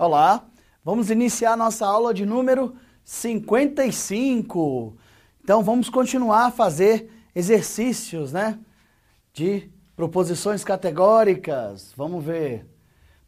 Olá, vamos iniciar nossa aula de número 55. Então vamos continuar a fazer exercícios, né? De proposições categóricas. Vamos ver.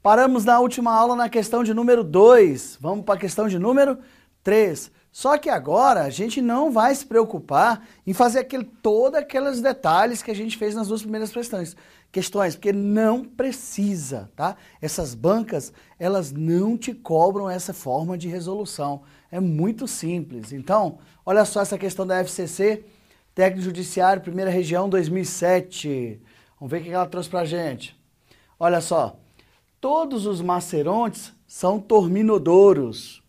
Paramos na última aula na questão de número 2. Vamos para a questão de número 3. Só que agora a gente não vai se preocupar em fazer aquele, todos aqueles detalhes que a gente fez nas duas primeiras questões questões, porque não precisa, tá? Essas bancas, elas não te cobram essa forma de resolução. É muito simples. Então, olha só essa questão da FCC, técnico judiciário, primeira região, 2007. Vamos ver o que ela trouxe pra gente. Olha só, todos os macerontes são torminodouros.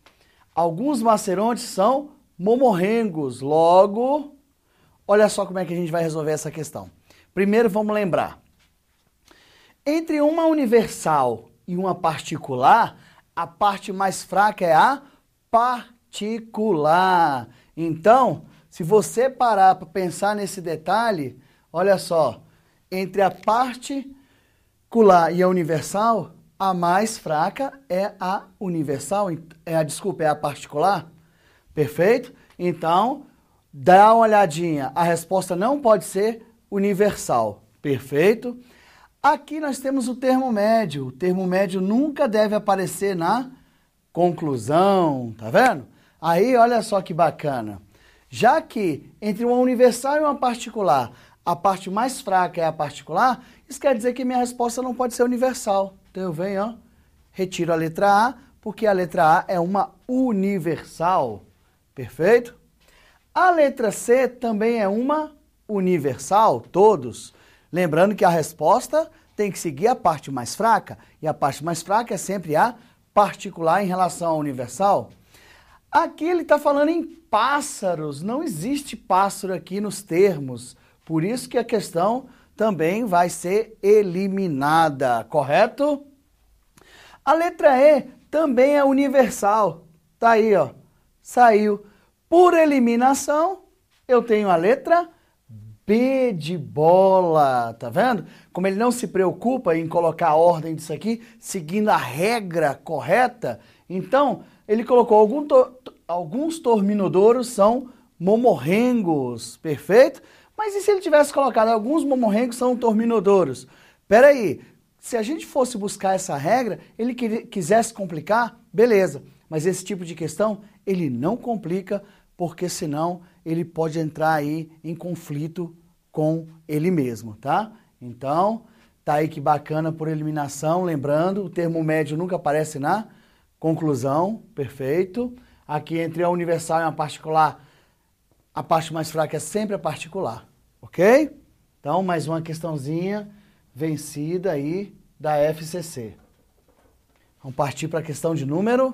Alguns macerontes são momorrengos. Logo, olha só como é que a gente vai resolver essa questão. Primeiro, vamos lembrar. Entre uma universal e uma particular, a parte mais fraca é a particular. Então, se você parar para pensar nesse detalhe, olha só, entre a particular e a universal, a mais fraca é a universal, é a desculpa, é a particular. Perfeito? Então, dá uma olhadinha. A resposta não pode ser universal. Perfeito? Aqui nós temos o termo médio. O termo médio nunca deve aparecer na conclusão, tá vendo? Aí, olha só que bacana. Já que entre uma universal e uma particular, a parte mais fraca é a particular, isso quer dizer que minha resposta não pode ser universal. Então eu venho, ó, retiro a letra A, porque a letra A é uma universal. Perfeito? A letra C também é uma universal, todos. Lembrando que a resposta tem que seguir a parte mais fraca, e a parte mais fraca é sempre a particular em relação à universal. Aqui ele está falando em pássaros, não existe pássaro aqui nos termos, por isso que a questão também vai ser eliminada, correto? A letra E também é universal, tá aí ó, saiu. Por eliminação, eu tenho a letra E de bola, tá vendo? Como ele não se preocupa em colocar a ordem disso aqui, seguindo a regra correta, então ele colocou algum to alguns torminodoros são momorrengos, perfeito? Mas e se ele tivesse colocado alguns momorrengos são torminodouros? Peraí, se a gente fosse buscar essa regra, ele quisesse complicar, beleza. Mas esse tipo de questão, ele não complica, porque senão ele pode entrar aí em conflito com ele mesmo, tá? Então, tá aí que bacana por eliminação, lembrando, o termo médio nunca aparece na conclusão, perfeito. Aqui entre a universal e a particular, a parte mais fraca é sempre a particular, ok? Então, mais uma questãozinha vencida aí da FCC. Vamos partir para a questão de número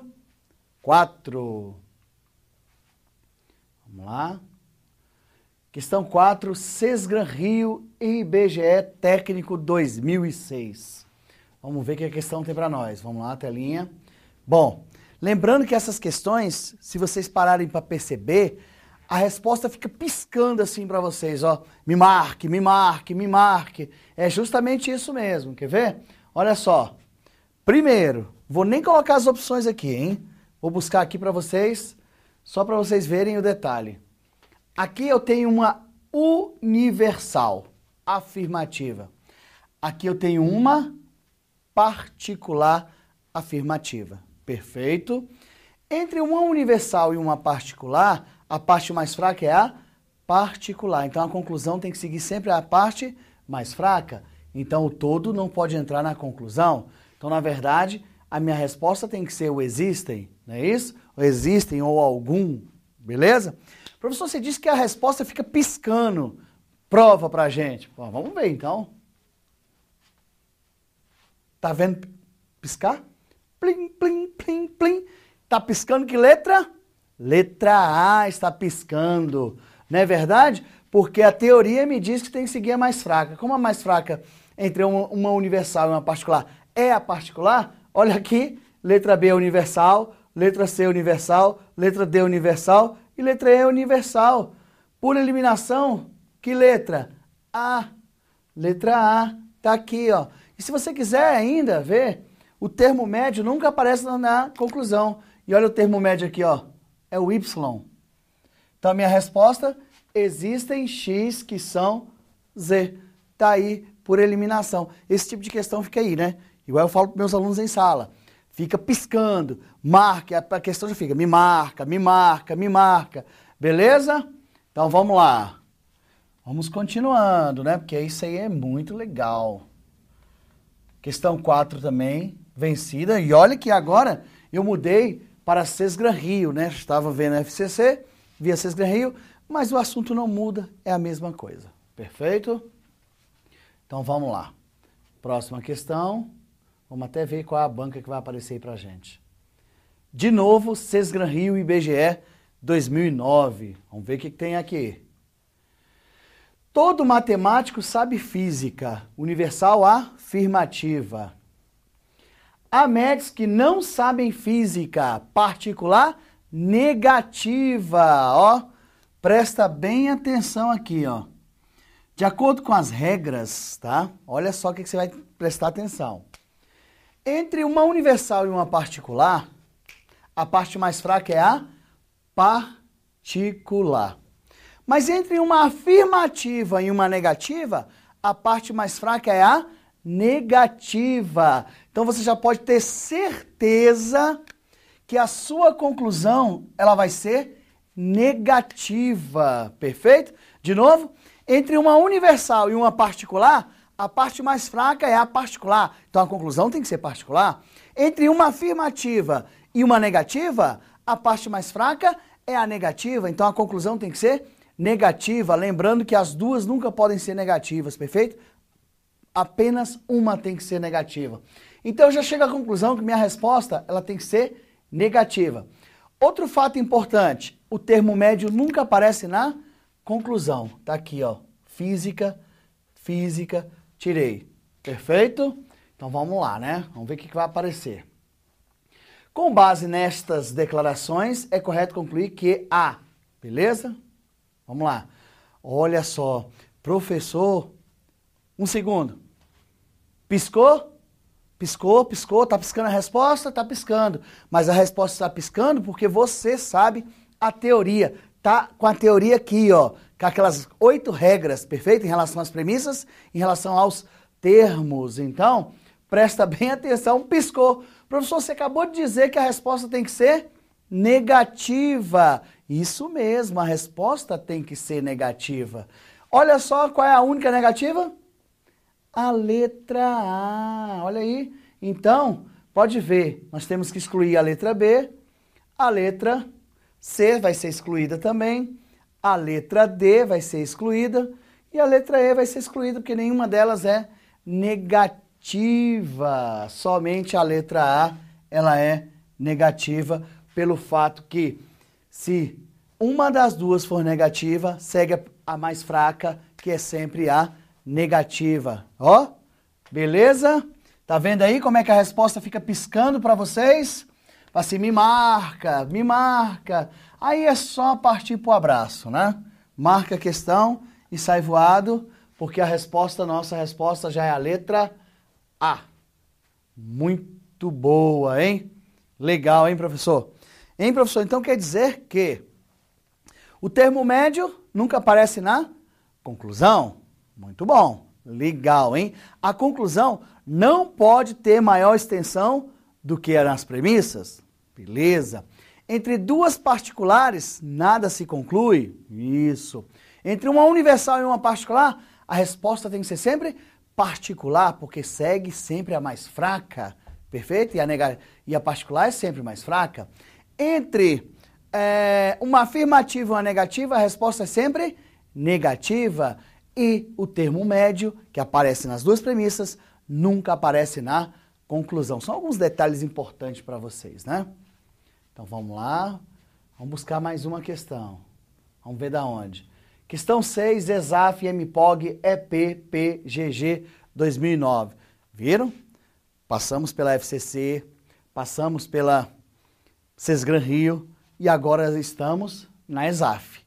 4. Vamos lá. Questão 4, Sesgran Rio IBGE Técnico 2006. Vamos ver o que a questão tem para nós. Vamos lá, telinha. Bom, lembrando que essas questões, se vocês pararem para perceber, a resposta fica piscando assim para vocês, ó. Me marque, me marque, me marque. É justamente isso mesmo, quer ver? Olha só. Primeiro, vou nem colocar as opções aqui, hein? Vou buscar aqui para vocês, só para vocês verem o detalhe. Aqui eu tenho uma universal, afirmativa. Aqui eu tenho uma particular afirmativa. Perfeito? Entre uma universal e uma particular, a parte mais fraca é a particular. Então a conclusão tem que seguir sempre a parte mais fraca. Então o todo não pode entrar na conclusão. Então, na verdade, a minha resposta tem que ser o existem, não é isso? O existem ou algum, beleza? Professor, você disse que a resposta fica piscando. Prova pra gente. vamos ver então. Tá vendo piscar? Plim, plim, plim, plim. Tá piscando que letra? Letra A está piscando. Não é verdade? Porque a teoria me diz que tem que seguir a mais fraca. Como a mais fraca entre uma, uma universal e uma particular é a particular, olha aqui, letra B é universal, letra C é universal, letra D é universal e letra E é universal. Por eliminação, que letra? A. Letra A. Está aqui, ó. E se você quiser ainda ver, o termo médio nunca aparece na conclusão. E olha o termo médio aqui, ó. É o Y. Então, a minha resposta, existem X que são Z. Está aí por eliminação. Esse tipo de questão fica aí, né? Igual eu falo para meus alunos em sala fica piscando, marca, a questão já fica, me marca, me marca, me marca, beleza? Então vamos lá, vamos continuando, né? Porque isso aí é muito legal. Questão 4 também, vencida, e olha que agora eu mudei para Sesgran Rio, né? Estava vendo a FCC, via Sesgran Rio, mas o assunto não muda, é a mesma coisa, perfeito? Então vamos lá, próxima questão. Vamos até ver qual é a banca que vai aparecer aí para gente. De novo, Sesgran Rio IBGE 2009. Vamos ver o que, que tem aqui. Todo matemático sabe física, universal afirmativa. Há médicos que não sabem física, particular negativa, ó. Presta bem atenção aqui, ó. De acordo com as regras, tá? Olha só o que, que você vai prestar atenção. Entre uma universal e uma particular, a parte mais fraca é a particular. Mas entre uma afirmativa e uma negativa, a parte mais fraca é a negativa. Então você já pode ter certeza que a sua conclusão ela vai ser negativa, perfeito? De novo, entre uma universal e uma particular, a parte mais fraca é a particular. Então a conclusão tem que ser particular. Entre uma afirmativa e uma negativa, a parte mais fraca é a negativa. Então a conclusão tem que ser negativa. Lembrando que as duas nunca podem ser negativas, perfeito? Apenas uma tem que ser negativa. Então eu já chego à conclusão que minha resposta ela tem que ser negativa. Outro fato importante: o termo médio nunca aparece na conclusão. Está aqui, ó. Física, física, tirei. Perfeito? Então vamos lá, né? Vamos ver o que vai aparecer. Com base nestas declarações, é correto concluir que A, beleza? Vamos lá. Olha só, professor, um segundo. Piscou? Piscou, piscou, tá piscando a resposta? Tá piscando. Mas a resposta está piscando porque você sabe a teoria. Tá com a teoria aqui, ó com aquelas oito regras, perfeito? Em relação às premissas, em relação aos termos. Então, presta bem atenção, piscou. Professor, você acabou de dizer que a resposta tem que ser negativa. Isso mesmo, a resposta tem que ser negativa. Olha só qual é a única negativa? A letra A. Olha aí. Então, pode ver, nós temos que excluir a letra B, a letra C vai ser excluída também a letra D vai ser excluída e a letra E vai ser excluída porque nenhuma delas é negativa. Somente a letra A ela é negativa pelo fato que se uma das duas for negativa, segue a mais fraca, que é sempre a negativa. Ó, beleza? Tá vendo aí como é que a resposta fica piscando para vocês? assim, me marca, me marca. Aí é só partir para o abraço, né? Marca a questão e sai voado, porque a resposta, nossa resposta já é a letra A. Muito boa, hein? Legal, hein, professor? Hein, professor? Então quer dizer que o termo médio nunca aparece na conclusão. Muito bom. Legal, hein? A conclusão não pode ter maior extensão do que nas premissas. Beleza. Entre duas particulares, nada se conclui. Isso. Entre uma universal e uma particular, a resposta tem que ser sempre particular, porque segue sempre a mais fraca. Perfeito? E a, negar... e a particular é sempre mais fraca. Entre é, uma afirmativa e uma negativa, a resposta é sempre negativa. E o termo médio, que aparece nas duas premissas, nunca aparece na conclusão. São alguns detalhes importantes para vocês, né? Então vamos lá, vamos buscar mais uma questão. Vamos ver da onde. Questão 6, ESAF MPOG EPPGG 2009. Viram? Passamos pela FCC, passamos pela Sesgran Rio e agora estamos na ESAF.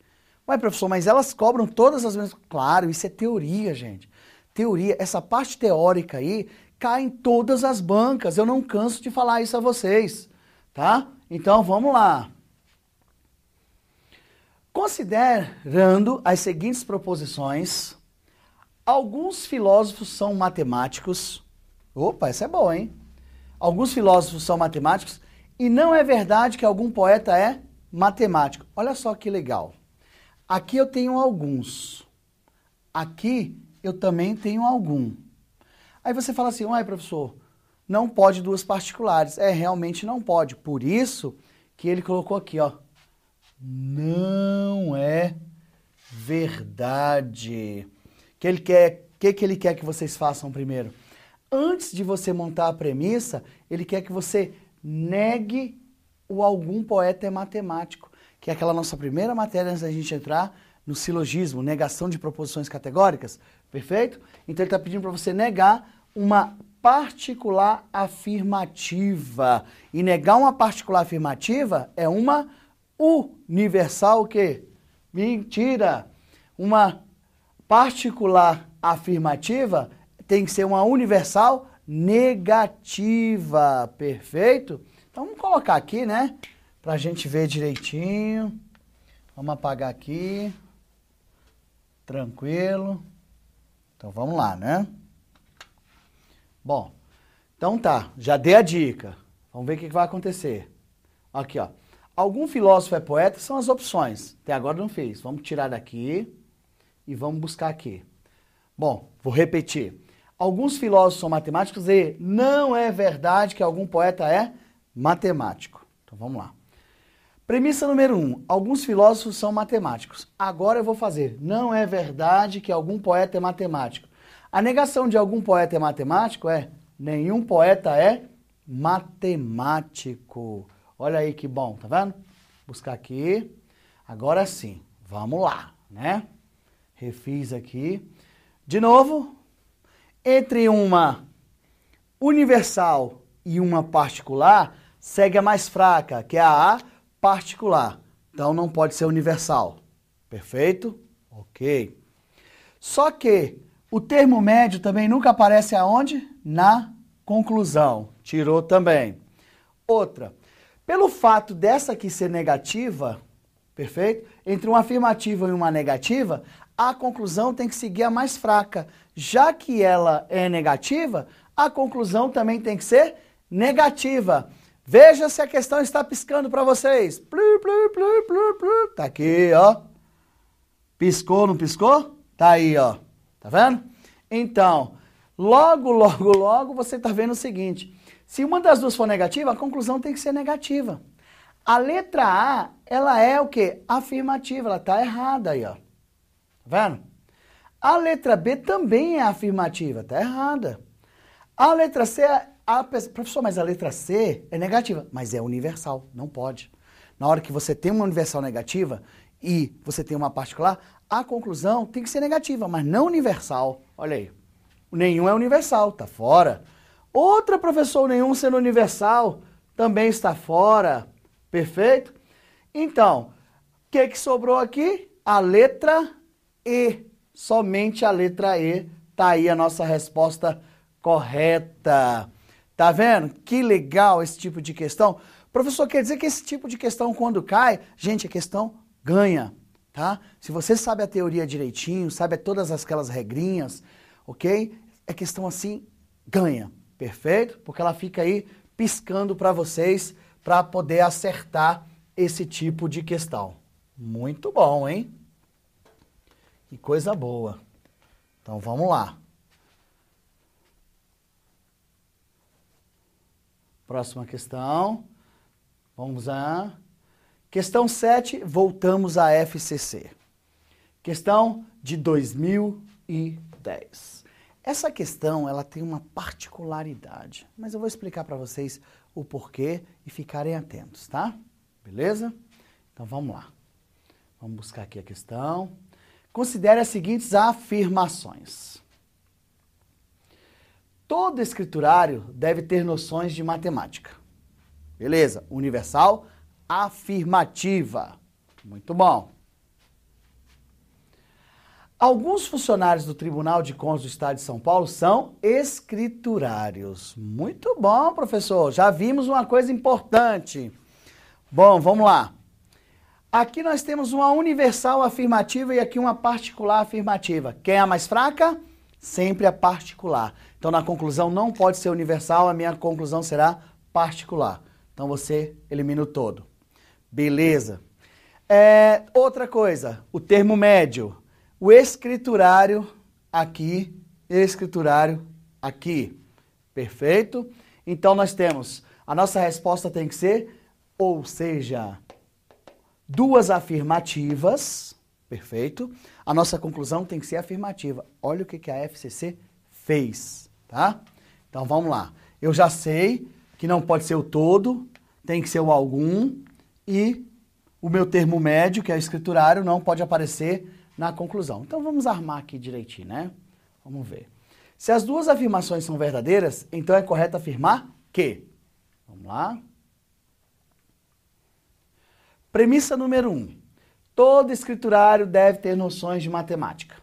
mas professor, mas elas cobram todas as mesmas. Claro, isso é teoria, gente. Teoria, essa parte teórica aí cai em todas as bancas. Eu não canso de falar isso a vocês, tá? Então vamos lá. Considerando as seguintes proposições, alguns filósofos são matemáticos. Opa, essa é boa, hein? Alguns filósofos são matemáticos e não é verdade que algum poeta é matemático. Olha só que legal. Aqui eu tenho alguns. Aqui eu também tenho algum. Aí você fala assim, uai, professor, não pode duas particulares. É, realmente não pode. Por isso que ele colocou aqui, ó. Não é verdade. Que ele quer, que que ele quer que vocês façam primeiro? Antes de você montar a premissa, ele quer que você negue o algum poeta é matemático, que é aquela nossa primeira matéria antes da gente entrar no silogismo, negação de proposições categóricas, perfeito? Então ele está pedindo para você negar uma particular afirmativa. E negar uma particular afirmativa é uma universal o quê? Mentira. Uma particular afirmativa tem que ser uma universal negativa, perfeito? Então vamos colocar aqui, né? Pra gente ver direitinho. Vamos apagar aqui. Tranquilo. Então vamos lá, né? Bom, então tá, já dei a dica. Vamos ver o que vai acontecer. Aqui, ó. Algum filósofo é poeta são as opções. Até agora não fez. Vamos tirar daqui e vamos buscar aqui. Bom, vou repetir. Alguns filósofos são matemáticos e não é verdade que algum poeta é matemático. Então vamos lá. Premissa número um, alguns filósofos são matemáticos. Agora eu vou fazer. Não é verdade que algum poeta é matemático. A negação de algum poeta é matemático é nenhum poeta é matemático. Olha aí que bom, tá vendo? Buscar aqui. Agora sim, vamos lá, né? Refiz aqui. De novo, entre uma universal e uma particular, segue a mais fraca, que é a, a particular. Então não pode ser universal. Perfeito? Ok. Só que o termo médio também nunca aparece aonde? Na conclusão. Tirou também. Outra. Pelo fato dessa aqui ser negativa, perfeito? Entre uma afirmativa e uma negativa, a conclusão tem que seguir a mais fraca. Já que ela é negativa, a conclusão também tem que ser negativa. Veja se a questão está piscando para vocês. Plu, plu, plu, plu, plu. Tá aqui, ó. Piscou, não piscou? Tá aí, ó. Tá vendo? Então, logo, logo, logo você está vendo o seguinte: se uma das duas for negativa, a conclusão tem que ser negativa. A letra A, ela é o que? Afirmativa, ela está errada aí, ó. Tá vendo? A letra B também é afirmativa, está errada. A letra C, a, a, professor, mas a letra C é negativa, mas é universal, não pode. Na hora que você tem uma universal negativa e você tem uma particular, a conclusão tem que ser negativa, mas não universal. Olha aí. Nenhum é universal, tá fora. Outra professor nenhum sendo universal também está fora. Perfeito? Então, o que, que sobrou aqui? A letra E. Somente a letra E. Tá aí a nossa resposta correta. Tá vendo? Que legal esse tipo de questão. Professor, quer dizer que esse tipo de questão, quando cai, gente, a questão ganha tá? Se você sabe a teoria direitinho, sabe todas aquelas regrinhas, ok? É questão assim, ganha, perfeito? Porque ela fica aí piscando para vocês para poder acertar esse tipo de questão. Muito bom, hein? Que coisa boa. Então vamos lá. Próxima questão. Vamos lá. Questão 7, voltamos à FCC. Questão de 2010. Essa questão ela tem uma particularidade, mas eu vou explicar para vocês o porquê e ficarem atentos, tá? Beleza? Então vamos lá. Vamos buscar aqui a questão. Considere as seguintes afirmações. Todo escriturário deve ter noções de matemática. Beleza? Universal, afirmativa. Muito bom. Alguns funcionários do Tribunal de Contas do Estado de São Paulo são escriturários. Muito bom, professor. Já vimos uma coisa importante. Bom, vamos lá. Aqui nós temos uma universal afirmativa e aqui uma particular afirmativa. Quem é a mais fraca? Sempre a particular. Então, na conclusão, não pode ser universal, a minha conclusão será particular. Então, você elimina o todo. Beleza. É, outra coisa, o termo médio. O escriturário aqui, escriturário aqui. Perfeito? Então nós temos, a nossa resposta tem que ser, ou seja, duas afirmativas, perfeito? A nossa conclusão tem que ser afirmativa. Olha o que, que a FCC fez, tá? Então vamos lá. Eu já sei que não pode ser o todo, tem que ser o algum, e o meu termo médio, que é escriturário, não pode aparecer na conclusão. Então vamos armar aqui direitinho, né? Vamos ver. Se as duas afirmações são verdadeiras, então é correto afirmar que. Vamos lá. Premissa número 1. Um, todo escriturário deve ter noções de matemática.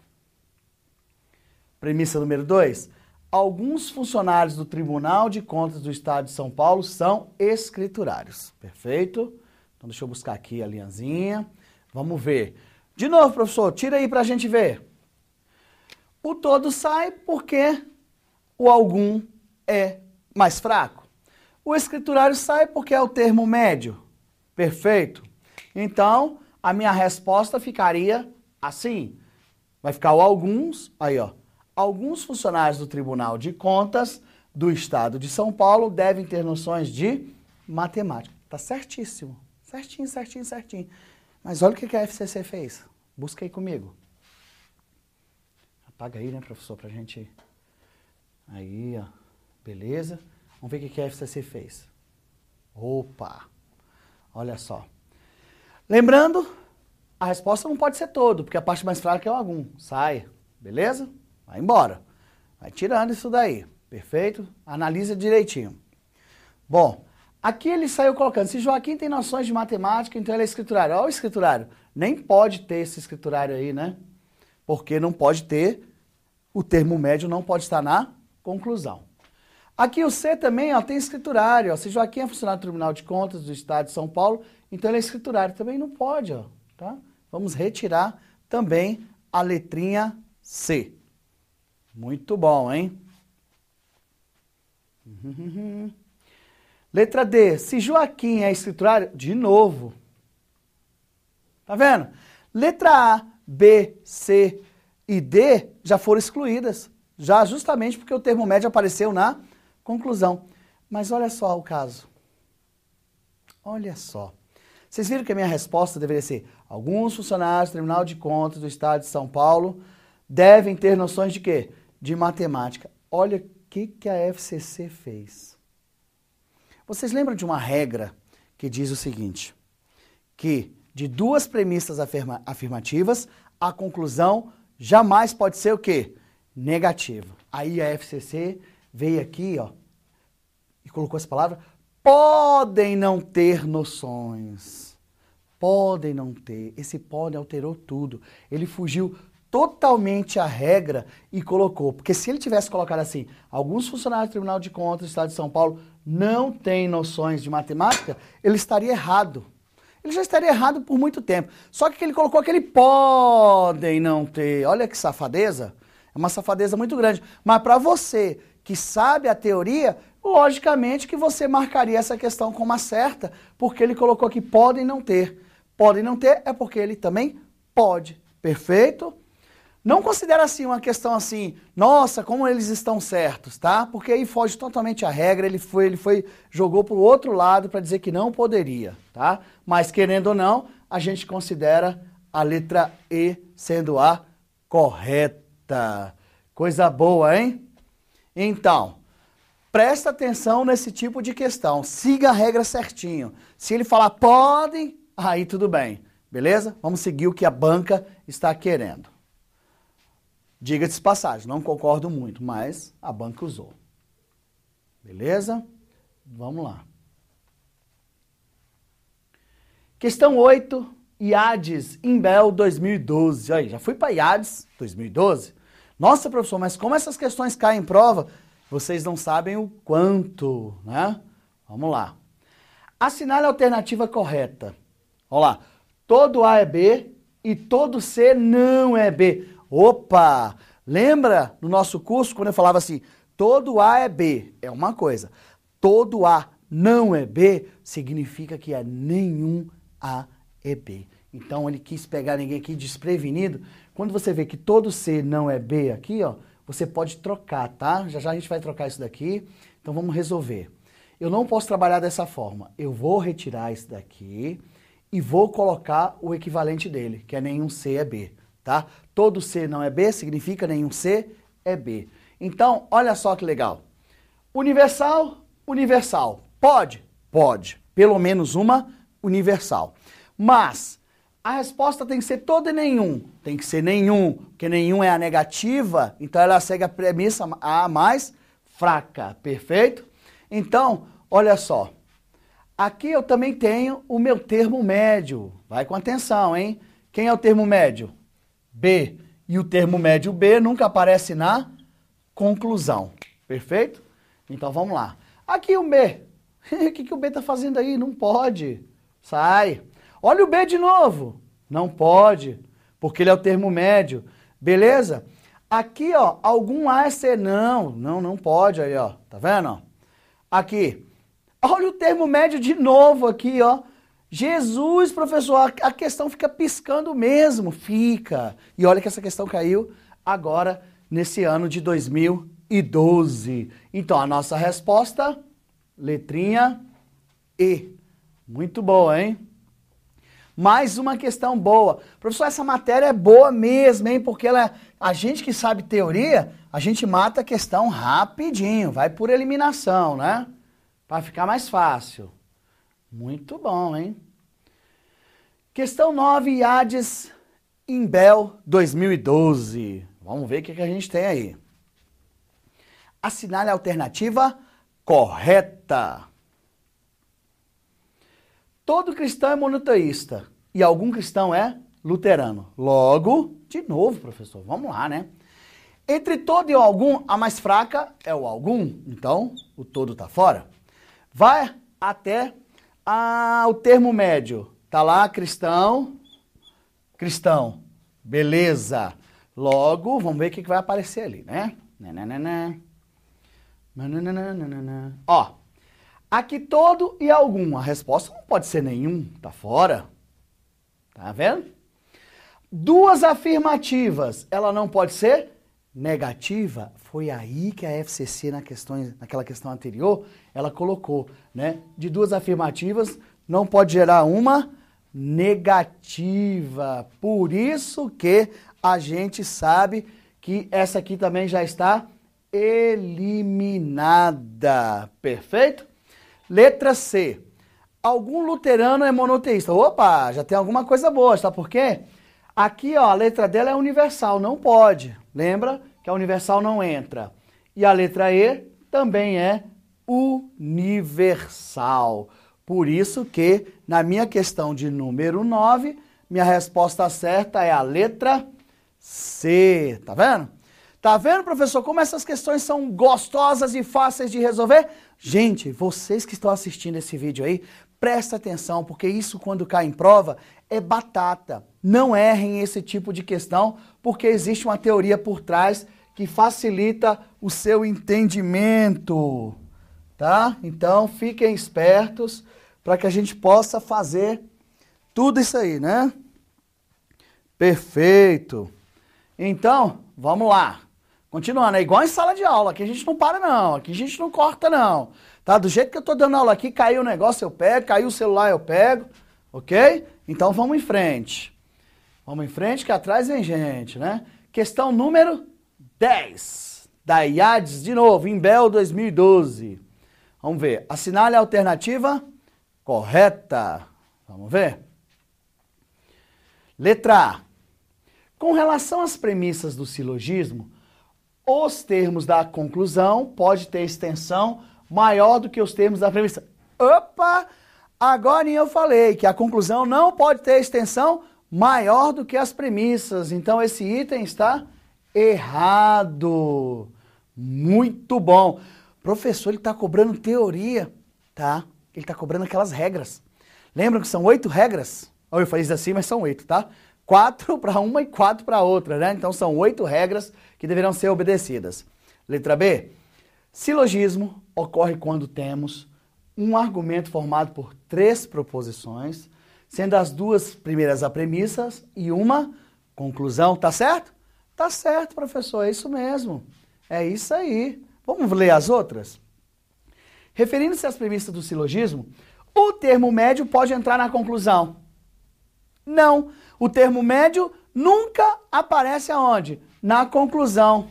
Premissa número 2. Alguns funcionários do Tribunal de Contas do Estado de São Paulo são escriturários. Perfeito? Então deixa eu buscar aqui a linhazinha. Vamos ver. De novo, professor, tira aí para a gente ver. O todo sai porque o algum é mais fraco. O escriturário sai porque é o termo médio. Perfeito. Então, a minha resposta ficaria assim. Vai ficar o alguns, aí ó. Alguns funcionários do Tribunal de Contas do Estado de São Paulo devem ter noções de matemática. Tá certíssimo. Certinho, certinho, certinho. Mas olha o que a FCC fez. Busca aí comigo. Apaga aí, né, professor, pra gente... Aí, ó. Beleza. Vamos ver o que a FCC fez. Opa! Olha só. Lembrando, a resposta não pode ser todo, porque a parte mais fraca é o algum. Sai, beleza? Vai embora. Vai tirando isso daí, perfeito? Analisa direitinho. Bom, Aqui ele saiu colocando, se Joaquim tem noções de matemática, então ele é escriturário. Olha o escriturário. Nem pode ter esse escriturário aí, né? Porque não pode ter, o termo médio não pode estar na conclusão. Aqui o C também ó, tem escriturário. Ó. Se Joaquim é funcionário do Tribunal de Contas do Estado de São Paulo, então ele é escriturário. Também não pode. Ó, tá? Vamos retirar também a letrinha C. Muito bom, hein? Uhum. Letra D. Se Joaquim é escriturário, de novo. Tá vendo? Letra A, B, C e D já foram excluídas. Já justamente porque o termo médio apareceu na conclusão. Mas olha só o caso. Olha só. Vocês viram que a minha resposta deveria ser: alguns funcionários do Tribunal de Contas do Estado de São Paulo devem ter noções de quê? De matemática. Olha o que, que a FCC fez. Vocês lembram de uma regra que diz o seguinte: que de duas premissas afirma afirmativas, a conclusão jamais pode ser o quê? Negativa. Aí a FCC veio aqui, ó, e colocou essa palavra: podem não ter noções. Podem não ter. Esse podem alterou tudo. Ele fugiu totalmente a regra e colocou. Porque se ele tivesse colocado assim, alguns funcionários do Tribunal de Contas do Estado de São Paulo não tem noções de matemática, ele estaria errado. Ele já estaria errado por muito tempo. Só que ele colocou que ele podem não ter. Olha que safadeza. É uma safadeza muito grande. Mas para você que sabe a teoria, logicamente que você marcaria essa questão como uma certa, porque ele colocou que podem não ter. Podem não ter é porque ele também pode. Perfeito? Não considera assim uma questão assim, nossa, como eles estão certos, tá? Porque aí foge totalmente a regra, ele foi, ele foi, jogou para o outro lado para dizer que não poderia, tá? Mas querendo ou não, a gente considera a letra E sendo a correta. Coisa boa, hein? Então, presta atenção nesse tipo de questão. Siga a regra certinho. Se ele falar podem, aí tudo bem. Beleza? Vamos seguir o que a banca está querendo. Diga-se passagem, não concordo muito, mas a banca usou. Beleza? Vamos lá. Questão 8, IADES Imbel 2012. Aí, já fui para IADES 2012. Nossa, professor, mas como essas questões caem em prova, vocês não sabem o quanto, né? Vamos lá. Assinale a alternativa correta. Olha lá. Todo A é B e todo C não é B. Opa! Lembra no nosso curso quando eu falava assim: todo A é B? É uma coisa. Todo A não é B significa que é nenhum A é B. Então ele quis pegar ninguém aqui desprevenido. Quando você vê que todo C não é B aqui, ó, você pode trocar, tá? Já já a gente vai trocar isso daqui. Então vamos resolver. Eu não posso trabalhar dessa forma. Eu vou retirar isso daqui e vou colocar o equivalente dele, que é nenhum C é B tá? Todo C não é B, significa nenhum C é B. Então, olha só que legal. Universal, universal. Pode? Pode. Pelo menos uma universal. Mas a resposta tem que ser toda e nenhum. Tem que ser nenhum, porque nenhum é a negativa, então ela segue a premissa A mais fraca, perfeito? Então, olha só. Aqui eu também tenho o meu termo médio. Vai com atenção, hein? Quem é o termo médio? B e o termo médio B nunca aparece na conclusão. Perfeito? Então vamos lá. Aqui o B. o que, que o B está fazendo aí? Não pode. Sai. Olha o B de novo. Não pode, porque ele é o termo médio. Beleza? Aqui, ó, algum é c não. Não, não pode aí, ó. Tá vendo? Aqui. Olha o termo médio de novo aqui, ó. Jesus, professor, a questão fica piscando mesmo, fica. E olha que essa questão caiu agora nesse ano de 2012. Então a nossa resposta, letrinha E. Muito boa, hein? Mais uma questão boa. Professor, essa matéria é boa mesmo, hein? Porque ela, é, a gente que sabe teoria, a gente mata a questão rapidinho, vai por eliminação, né? Para ficar mais fácil. Muito bom, hein? Questão 9, IADES Imbel 2012. Vamos ver o que, que a gente tem aí. Assinale a alternativa correta. Todo cristão é monoteísta e algum cristão é luterano. Logo, de novo, professor, vamos lá, né? Entre todo e algum, a mais fraca é o algum, então o todo está fora. Vai até ah, o termo médio. Tá lá, cristão, cristão. Beleza. Logo, vamos ver o que vai aparecer ali, né? Ó, aqui todo e algum. A resposta não pode ser nenhum, tá fora. Tá vendo? Duas afirmativas, ela não pode ser negativa, foi aí que a FCC, na questão, naquela questão anterior, ela colocou, né? De duas afirmativas, não pode gerar uma negativa. Por isso que a gente sabe que essa aqui também já está eliminada. Perfeito? Letra C. Algum luterano é monoteísta. Opa, já tem alguma coisa boa, sabe por quê? Aqui, ó, a letra dela é universal, não pode. Lembra? que a universal não entra. E a letra E também é universal. Por isso que, na minha questão de número 9, minha resposta certa é a letra C. Tá vendo? Tá vendo, professor, como essas questões são gostosas e fáceis de resolver? Gente, vocês que estão assistindo esse vídeo aí, presta atenção, porque isso quando cai em prova é batata. Não errem esse tipo de questão, porque existe uma teoria por trás que facilita o seu entendimento, tá? Então fiquem espertos para que a gente possa fazer tudo isso aí, né? Perfeito. Então, vamos lá. Continuando, é igual em sala de aula, aqui a gente não para não, aqui a gente não corta não, tá? Do jeito que eu tô dando aula aqui, caiu o negócio eu pego, caiu o celular eu pego, ok? Então vamos em frente. Vamos em frente que atrás vem gente, né? Questão número 10 da IADES, de novo, em Bel 2012. Vamos ver. Assinale a alternativa correta. Vamos ver. Letra A. Com relação às premissas do silogismo, os termos da conclusão pode ter extensão maior do que os termos da premissa. Opa! Agora eu falei que a conclusão não pode ter extensão maior do que as premissas. Então esse item está errado. Muito bom. Professor, ele está cobrando teoria, tá? Ele está cobrando aquelas regras. lembram que são oito regras? Eu falei isso assim, mas são oito, tá? Quatro para uma e quatro para outra, né? Então são oito regras que deverão ser obedecidas. Letra B. Silogismo ocorre quando temos um argumento formado por três proposições, sendo as duas primeiras a premissas e uma conclusão, tá certo? Tá certo, professor, é isso mesmo. É isso aí. Vamos ler as outras? Referindo-se às premissas do silogismo, o termo médio pode entrar na conclusão. Não, o termo médio nunca aparece aonde? Na conclusão.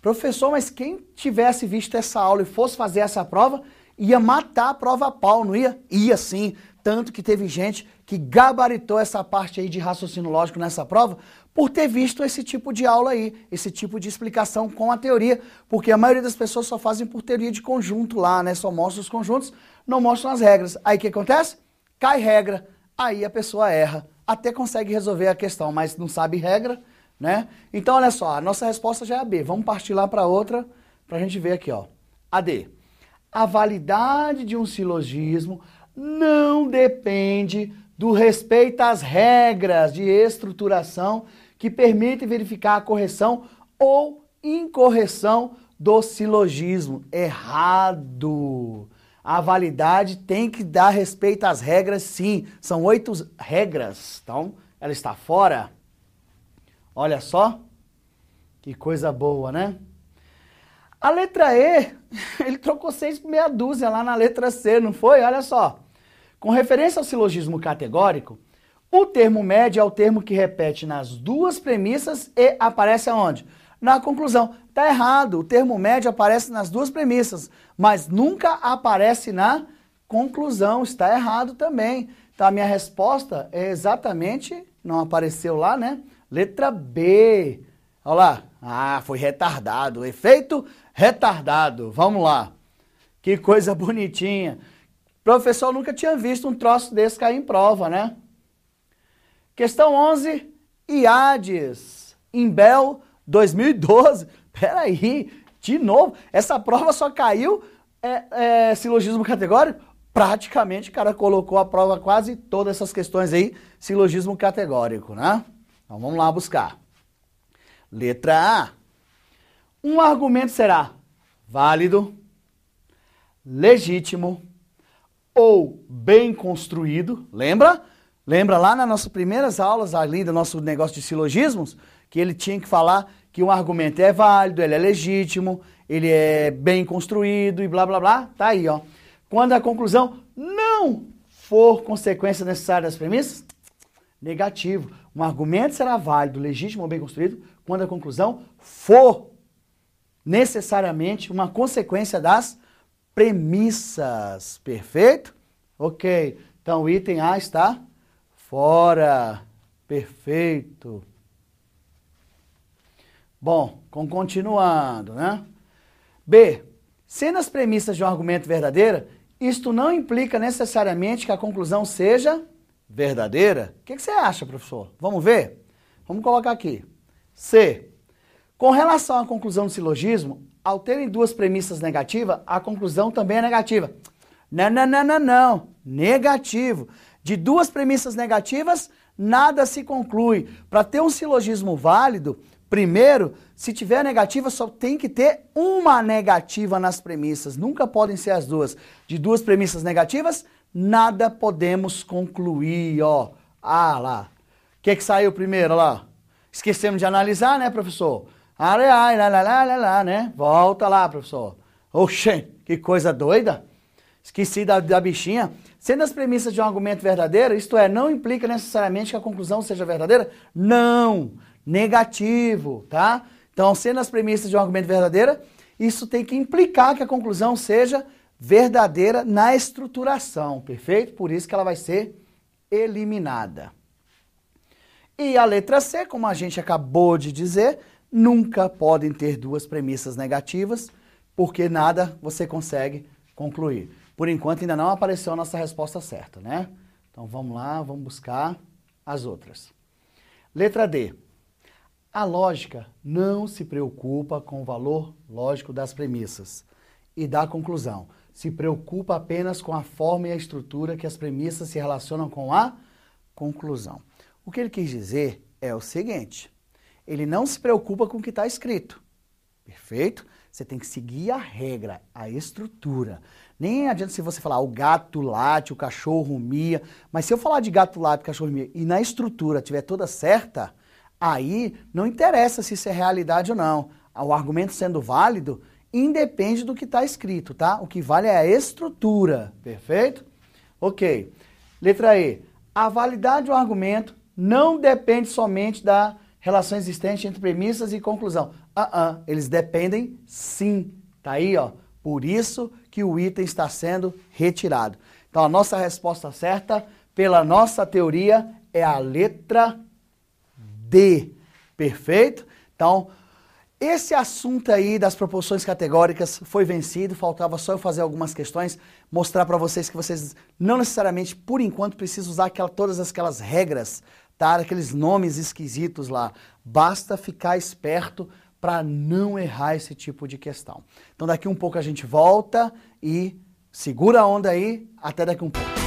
Professor, mas quem tivesse visto essa aula e fosse fazer essa prova, ia matar a prova a pau, não ia? Ia sim. Tanto que teve gente que gabaritou essa parte aí de raciocínio lógico nessa prova, por ter visto esse tipo de aula aí, esse tipo de explicação com a teoria, porque a maioria das pessoas só fazem por teoria de conjunto lá, né? Só mostram os conjuntos, não mostram as regras. Aí o que acontece? Cai regra, aí a pessoa erra, até consegue resolver a questão, mas não sabe regra, né? Então olha só, a nossa resposta já é a B. Vamos partir lá para outra para a gente ver aqui, ó. A D. A validade de um silogismo não depende do respeito às regras de estruturação que permite verificar a correção ou incorreção do silogismo. Errado! A validade tem que dar respeito às regras, sim. São oito regras. Então, ela está fora. Olha só. Que coisa boa, né? A letra E, ele trocou seis por meia dúzia lá na letra C, não foi? Olha só. Com referência ao silogismo categórico, o termo médio é o termo que repete nas duas premissas e aparece aonde? Na conclusão. Tá errado, o termo médio aparece nas duas premissas, mas nunca aparece na conclusão. Está errado também. Tá, minha resposta é exatamente, não apareceu lá, né? Letra B. Olha lá. Ah, foi retardado. Efeito retardado. Vamos lá. Que coisa bonitinha. O professor nunca tinha visto um troço desse cair em prova, né? Questão 11, IADES, Imbel 2012. Peraí, de novo, essa prova só caiu é, é, silogismo categórico? Praticamente, o cara colocou a prova quase todas essas questões aí, silogismo categórico, né? Então vamos lá buscar. Letra A. Um argumento será válido, legítimo ou bem construído, lembra? Lembra lá nas nossas primeiras aulas, ali do nosso negócio de silogismos, que ele tinha que falar que um argumento é válido, ele é legítimo, ele é bem construído e blá blá blá. Tá aí, ó. Quando a conclusão não for consequência necessária das premissas, negativo. Um argumento será válido, legítimo ou bem construído quando a conclusão for necessariamente uma consequência das premissas. Perfeito? Ok. Então, o item A está Fora! Perfeito! Bom, com continuando, né? B. Sendo as premissas de um argumento verdadeira, isto não implica necessariamente que a conclusão seja verdadeira. O que, que você acha, professor? Vamos ver? Vamos colocar aqui. C. Com relação à conclusão do silogismo, ao terem duas premissas negativas, a conclusão também é negativa. Não, não, não, não, não. Negativo. De duas premissas negativas, nada se conclui. Para ter um silogismo válido, primeiro, se tiver negativa, só tem que ter uma negativa nas premissas. Nunca podem ser as duas. De duas premissas negativas, nada podemos concluir, ó. Ah, lá. O que, que saiu primeiro, lá? Esquecemos de analisar, né, professor? Ah, lá, lá, lá, lá, lá, né? Volta lá, professor. Oxê, que coisa doida esqueci da, da bichinha, sendo as premissas de um argumento verdadeiro, isto é, não implica necessariamente que a conclusão seja verdadeira? Não! Negativo, tá? Então, sendo as premissas de um argumento verdadeiro, isso tem que implicar que a conclusão seja verdadeira na estruturação, perfeito? Por isso que ela vai ser eliminada. E a letra C, como a gente acabou de dizer, nunca podem ter duas premissas negativas, porque nada você consegue concluir. Por enquanto ainda não apareceu a nossa resposta certa, né? Então vamos lá, vamos buscar as outras. Letra D. A lógica não se preocupa com o valor lógico das premissas e da conclusão. Se preocupa apenas com a forma e a estrutura que as premissas se relacionam com a conclusão. O que ele quis dizer é o seguinte: ele não se preocupa com o que está escrito. Perfeito? Você tem que seguir a regra, a estrutura. Nem adianta se você falar ah, o gato late, o cachorro mia, mas se eu falar de gato late, cachorro mia e na estrutura tiver toda certa, aí não interessa se isso é realidade ou não. O argumento sendo válido independe do que está escrito, tá? O que vale é a estrutura, perfeito? Ok. Letra E. A validade do argumento não depende somente da relação existente entre premissas e conclusão. Ah, uh, uh eles dependem sim. Tá aí, ó. Por isso que o item está sendo retirado. Então a nossa resposta certa, pela nossa teoria, é a letra D. Perfeito? Então, esse assunto aí das proporções categóricas foi vencido, faltava só eu fazer algumas questões, mostrar para vocês que vocês não necessariamente, por enquanto, precisam usar aquela, todas aquelas regras, tá? aqueles nomes esquisitos lá. Basta ficar esperto para não errar esse tipo de questão. Então daqui um pouco a gente volta e segura a onda aí, até daqui um pouco.